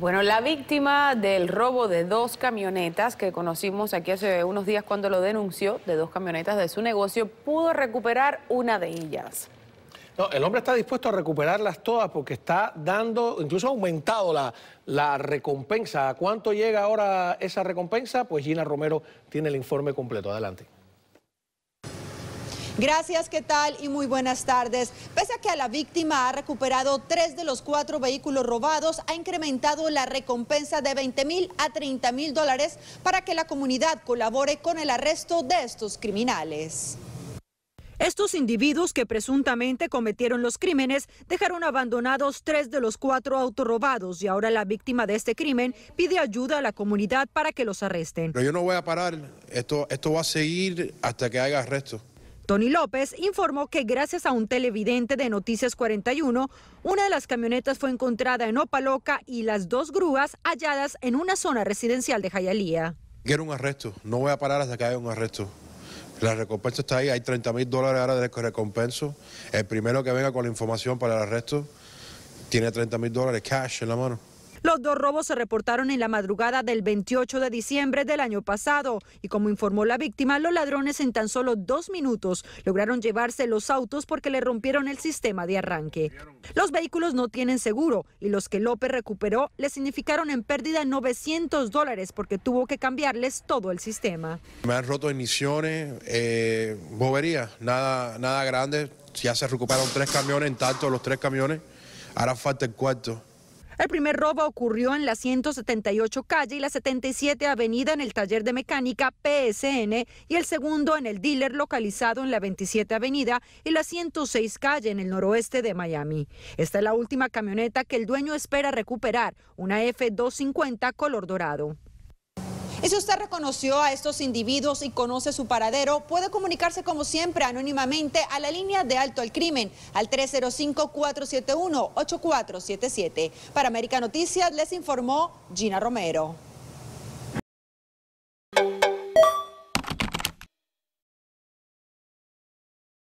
Bueno, la víctima del robo de dos camionetas que conocimos aquí hace unos días cuando lo denunció, de dos camionetas de su negocio, pudo recuperar una de ellas. No, el hombre está dispuesto a recuperarlas todas porque está dando, incluso ha aumentado la, la recompensa. ¿A cuánto llega ahora esa recompensa? Pues Gina Romero tiene el informe completo. Adelante. Gracias, ¿qué tal? Y muy buenas tardes. Pese a que a la víctima ha recuperado tres de los cuatro vehículos robados, ha incrementado la recompensa de 20 mil a 30 mil dólares para que la comunidad colabore con el arresto de estos criminales. Estos individuos que presuntamente cometieron los crímenes dejaron abandonados tres de los cuatro autorrobados y ahora la víctima de este crimen pide ayuda a la comunidad para que los arresten. yo no voy a parar, esto, esto va a seguir hasta que haga arresto. Tony López informó que gracias a un televidente de Noticias 41, una de las camionetas fue encontrada en Opa Loca y las dos grúas halladas en una zona residencial de Jayalía. Quiero un arresto, no voy a parar hasta que haya un arresto. La recompensa está ahí, hay 30 mil dólares ahora de recompensa. El primero que venga con la información para el arresto tiene 30 mil dólares cash en la mano. Los dos robos se reportaron en la madrugada del 28 de diciembre del año pasado y como informó la víctima, los ladrones en tan solo dos minutos lograron llevarse los autos porque le rompieron el sistema de arranque. Los vehículos no tienen seguro y los que López recuperó le significaron en pérdida 900 dólares porque tuvo que cambiarles todo el sistema. Me han roto emisiones, eh, nada, nada grande. Ya se recuperaron tres camiones, en tanto los tres camiones, ahora falta el cuarto. El primer robo ocurrió en la 178 calle y la 77 avenida en el taller de mecánica PSN y el segundo en el dealer localizado en la 27 avenida y la 106 calle en el noroeste de Miami. Esta es la última camioneta que el dueño espera recuperar, una F250 color dorado. Y si usted reconoció a estos individuos y conoce su paradero, puede comunicarse como siempre anónimamente a la línea de alto al crimen al 305-471-8477. Para América Noticias les informó Gina Romero.